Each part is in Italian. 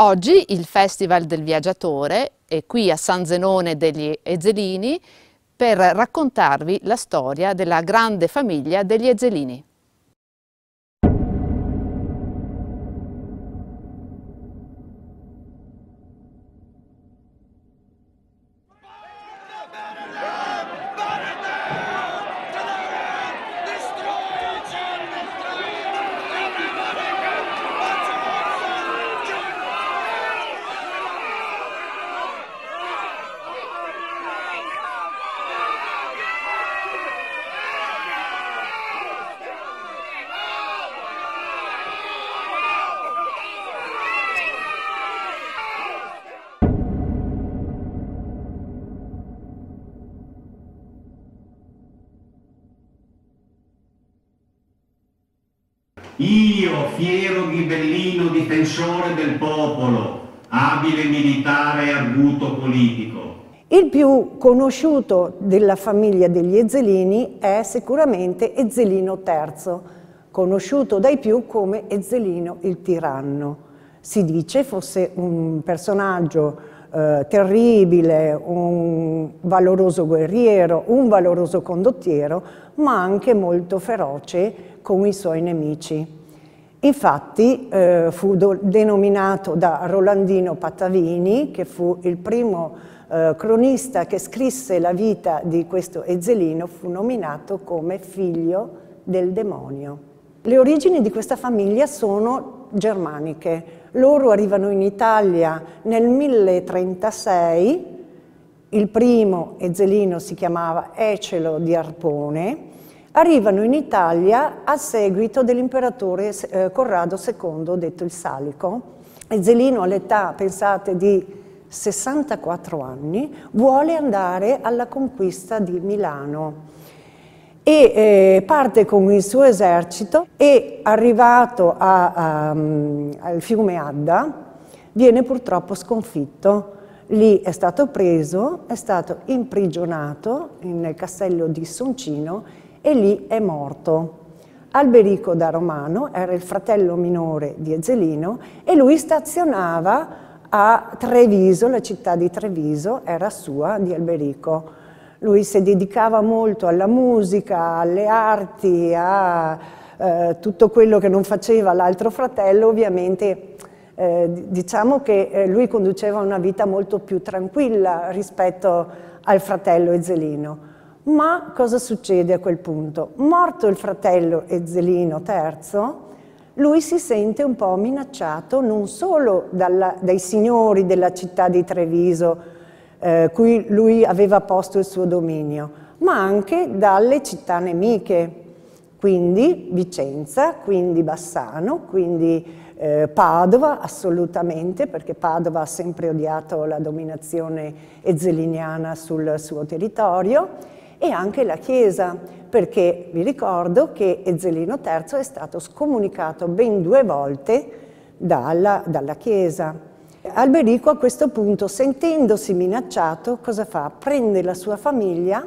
Oggi il Festival del Viaggiatore è qui a San Zenone degli Ezzelini per raccontarvi la storia della grande famiglia degli Ezzelini. Io, fiero ghibellino difensore del popolo, abile militare e arguto politico. Il più conosciuto della famiglia degli Ezzelini è sicuramente Ezzelino III, conosciuto dai più come Ezzelino il tiranno. Si dice fosse un personaggio eh, terribile, un valoroso guerriero, un valoroso condottiero, ma anche molto feroce con i suoi nemici. Infatti eh, fu denominato da Rolandino Patavini, che fu il primo eh, cronista che scrisse la vita di questo Ezzelino, fu nominato come figlio del demonio. Le origini di questa famiglia sono germaniche. Loro arrivano in Italia nel 1036, il primo Ezzelino si chiamava Ecelo di Arpone, arrivano in Italia a seguito dell'imperatore eh, Corrado II, detto il Salico. E Zelino all'età, pensate, di 64 anni, vuole andare alla conquista di Milano e eh, parte con il suo esercito e arrivato a, a, mm, al fiume Adda viene purtroppo sconfitto. Lì è stato preso, è stato imprigionato nel castello di Soncino e lì è morto. Alberico da Romano era il fratello minore di Ezelino e lui stazionava a Treviso, la città di Treviso era sua, di Alberico. Lui si dedicava molto alla musica, alle arti, a eh, tutto quello che non faceva l'altro fratello, ovviamente eh, diciamo che eh, lui conduceva una vita molto più tranquilla rispetto al fratello Ezelino. Ma cosa succede a quel punto? Morto il fratello Ezzelino III, lui si sente un po' minacciato non solo dalla, dai signori della città di Treviso, eh, cui lui aveva posto il suo dominio, ma anche dalle città nemiche, quindi Vicenza, quindi Bassano, quindi eh, Padova assolutamente, perché Padova ha sempre odiato la dominazione ezzeliniana sul suo territorio e anche la Chiesa, perché vi ricordo che Ezzelino III è stato scomunicato ben due volte dalla, dalla Chiesa. Alberico a questo punto, sentendosi minacciato, cosa fa? Prende la sua famiglia,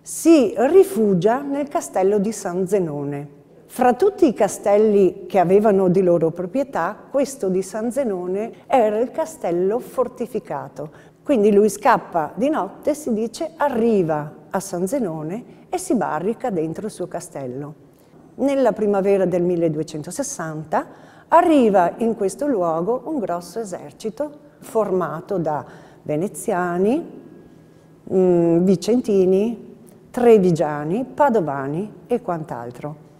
si rifugia nel castello di San Zenone. Fra tutti i castelli che avevano di loro proprietà, questo di San Zenone era il castello fortificato. Quindi lui scappa di notte, si dice, arriva a San Zenone e si barrica dentro il suo castello. Nella primavera del 1260 arriva in questo luogo un grosso esercito formato da veneziani, mm, vicentini, trevigiani, padovani e quant'altro.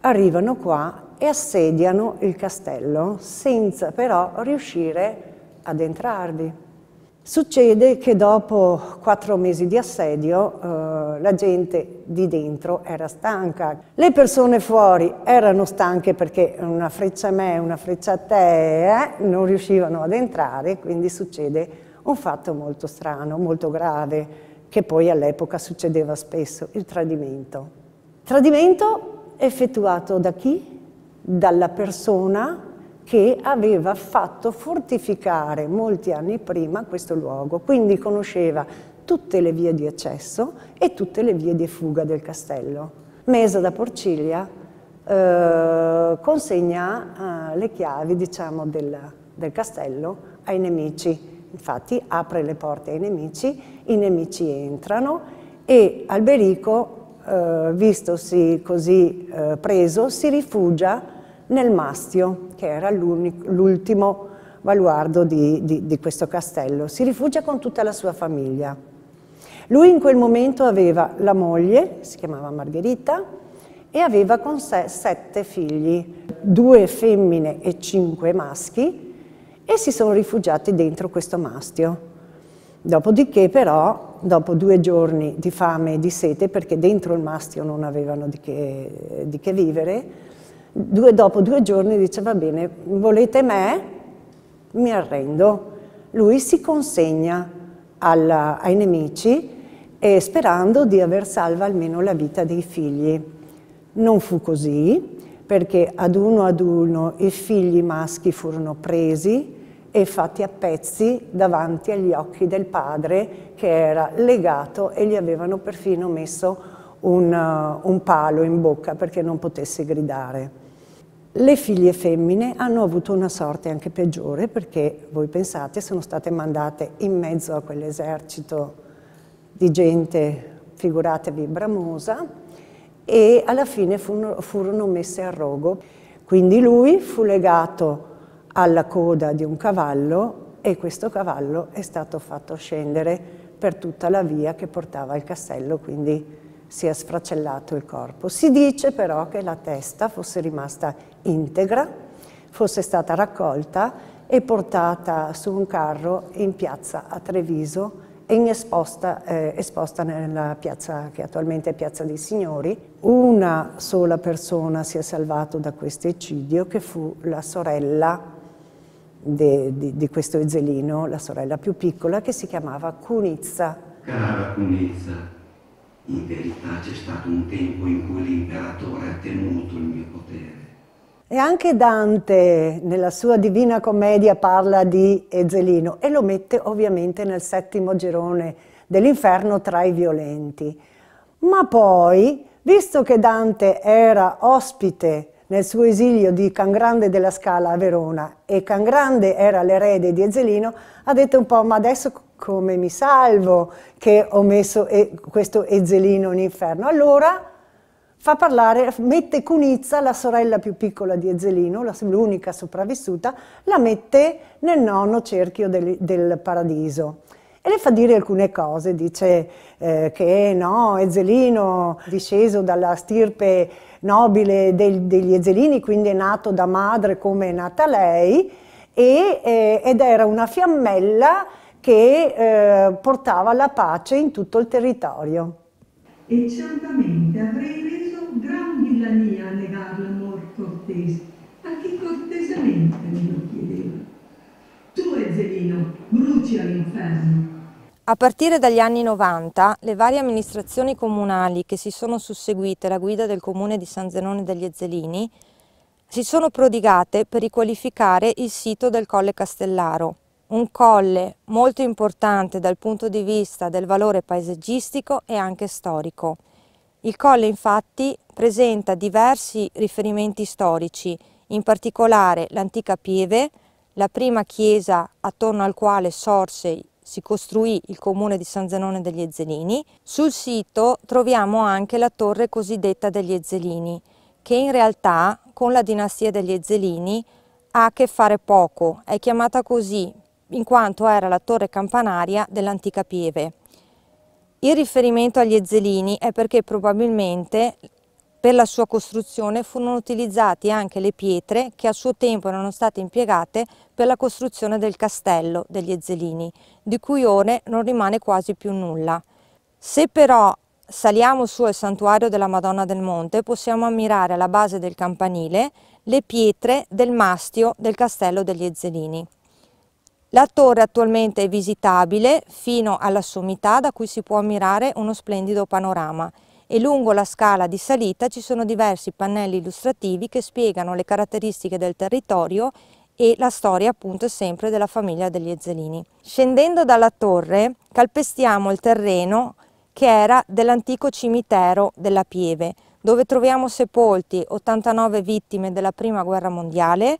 Arrivano qua e assediano il castello senza però riuscire ad entrarvi. Succede che dopo quattro mesi di assedio eh, la gente di dentro era stanca, le persone fuori erano stanche perché una freccia a me, una freccia a te, eh, non riuscivano ad entrare, quindi succede un fatto molto strano, molto grave, che poi all'epoca succedeva spesso, il tradimento. Tradimento effettuato da chi? Dalla persona che aveva fatto fortificare molti anni prima questo luogo, quindi conosceva tutte le vie di accesso e tutte le vie di fuga del castello. Mesa da Porciglia eh, consegna eh, le chiavi diciamo, del, del castello ai nemici, infatti apre le porte ai nemici, i nemici entrano e Alberico, eh, vistosi così eh, preso, si rifugia nel mastio, che era l'ultimo baluardo di, di, di questo castello. Si rifugia con tutta la sua famiglia. Lui in quel momento aveva la moglie, si chiamava Margherita, e aveva con sé sette figli, due femmine e cinque maschi, e si sono rifugiati dentro questo mastio. Dopodiché però, dopo due giorni di fame e di sete, perché dentro il mastio non avevano di che, di che vivere, due, dopo due giorni dice va bene, volete me? Mi arrendo. Lui si consegna alla, ai nemici e eh, sperando di aver salva almeno la vita dei figli. Non fu così, perché ad uno ad uno i figli maschi furono presi e fatti a pezzi davanti agli occhi del padre che era legato e gli avevano perfino messo un, un palo in bocca perché non potesse gridare. Le figlie femmine hanno avuto una sorte anche peggiore perché, voi pensate, sono state mandate in mezzo a quell'esercito di gente, figuratevi, bramosa, e alla fine furono, messe a rogo. Quindi lui fu legato alla coda di un cavallo e questo cavallo è stato fatto scendere per tutta la via che portava al castello, quindi sia sfracellato il corpo. Si dice però che la testa fosse rimasta integra, fosse stata raccolta e portata su un carro in piazza a Treviso e esposta, eh, esposta, nella piazza che attualmente è Piazza dei Signori. Una sola persona si è salvato da questo eccidio che fu la sorella de, di, di, questo Ezzelino, la sorella più piccola che si chiamava Cunizza. Cara Cunizza, in verità c'è stato un tempo in cui l'imperatore ha tenuto il mio potere. E anche Dante nella sua Divina Commedia parla di Ezzelino e lo mette ovviamente nel settimo girone dell'inferno tra i violenti. Ma poi, visto che Dante era ospite nel suo esilio di Can Grande della Scala a Verona e Can Grande era l'erede di Ezzelino, ha detto un po' ma adesso come mi salvo che ho messo e, questo Ezzelino in inferno? Allora fa parlare, mette Cunizza, la sorella più piccola di Ezzelino, l'unica sopravvissuta, la mette nel nono cerchio del, del paradiso e le fa dire alcune cose, dice eh, che no, Ezzelino disceso dalla stirpe nobile del, degli Ezzelini, quindi è nato da madre come è nata lei, e, eh, ed era una fiammella che eh, portava la pace in tutto il territorio. E certamente avrei reso gran villania a negar l'amor cortese, a chi cortesemente me lo chiedeva. Tu, Ezzelino, bruci all'inferno. A partire dagli anni 90, le varie amministrazioni comunali che si sono susseguite alla guida del comune di San Zenone degli Ezzelini si sono prodigate per riqualificare il sito del Colle Castellaro, un colle molto importante dal punto di vista del valore paesaggistico e anche storico. Il colle infatti presenta diversi riferimenti storici, in particolare l'antica Pieve, la prima chiesa attorno al quale sorse si costruì il comune di San Zenone degli Ezzelini. Sul sito troviamo anche la torre cosiddetta degli Ezzelini, che in realtà con la dinastia degli Ezzelini ha a che fare poco, è chiamata così in quanto era la torre campanaria dell'antica Pieve. Il riferimento agli Ezzelini è perché probabilmente per la sua costruzione furono utilizzate anche le pietre che a suo tempo erano state impiegate per la costruzione del castello degli Ezzelini, di cui ora non rimane quasi più nulla. Se però saliamo su al santuario della Madonna del Monte possiamo ammirare alla base del campanile le pietre del mastio del castello degli Ezzelini. La torre attualmente è visitabile fino alla sommità da cui si può ammirare uno splendido panorama e lungo la scala di salita ci sono diversi pannelli illustrativi che spiegano le caratteristiche del territorio e la storia appunto sempre della famiglia degli Ezzelini. Scendendo dalla torre calpestiamo il terreno che era dell'antico cimitero della Pieve dove troviamo sepolti 89 vittime della prima guerra mondiale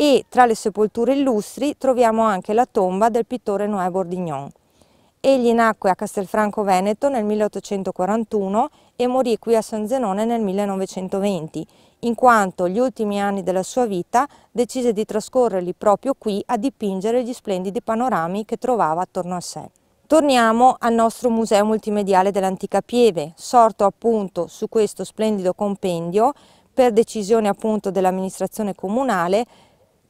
e tra le sepolture illustri troviamo anche la tomba del pittore Noè Bordignon. Egli nacque a Castelfranco Veneto nel 1841 e morì qui a San Zenone nel 1920, in quanto gli ultimi anni della sua vita decise di trascorrerli proprio qui a dipingere gli splendidi panorami che trovava attorno a sé. Torniamo al nostro museo multimediale dell'antica Pieve, sorto appunto su questo splendido compendio per decisione appunto dell'amministrazione comunale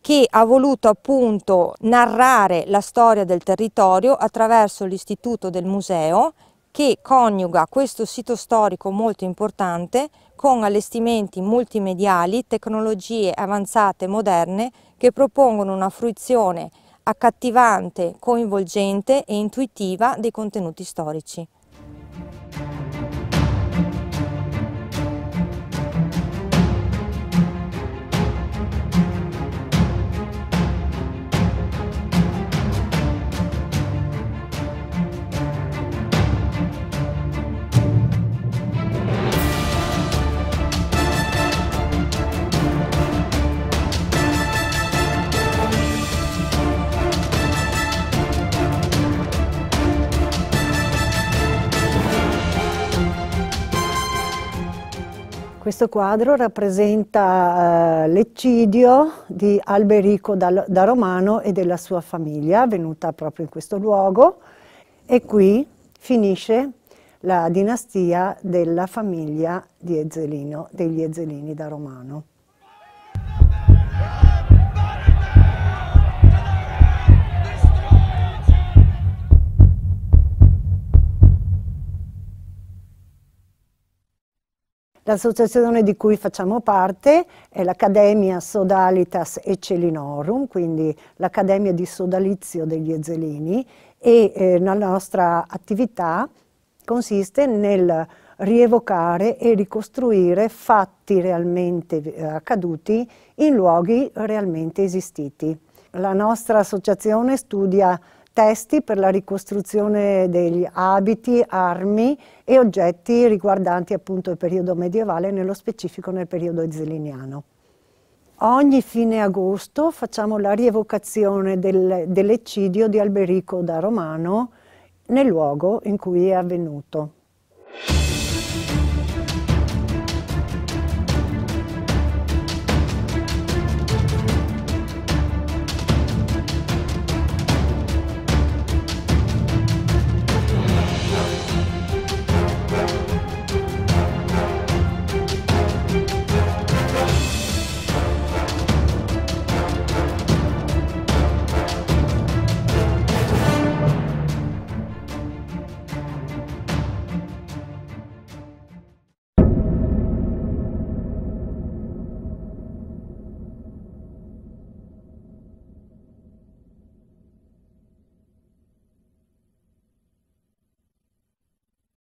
che ha voluto appunto narrare la storia del territorio attraverso l'istituto del museo che coniuga questo sito storico molto importante con allestimenti multimediali, tecnologie avanzate e moderne che propongono una fruizione accattivante, coinvolgente e intuitiva dei contenuti storici. Questo quadro rappresenta eh, l'eccidio di Alberico da, da, Romano e della sua famiglia, venuta proprio in questo luogo, e qui finisce la dinastia della famiglia di Ezzelino, degli Ezzelini da Romano. L'associazione di cui facciamo parte è l'Accademia Sodalitas Ecelinorum, quindi l'Accademia di Sodalizio degli Ezzelini e eh, la nostra attività consiste nel rievocare e ricostruire fatti realmente eh, accaduti in luoghi realmente esistiti. La nostra associazione studia testi per la ricostruzione degli abiti, armi e oggetti riguardanti appunto il periodo medievale, nello specifico nel periodo ziliniano. Ogni fine agosto facciamo la rievocazione del, dell'eccidio di Alberico da Romano nel luogo in cui è avvenuto.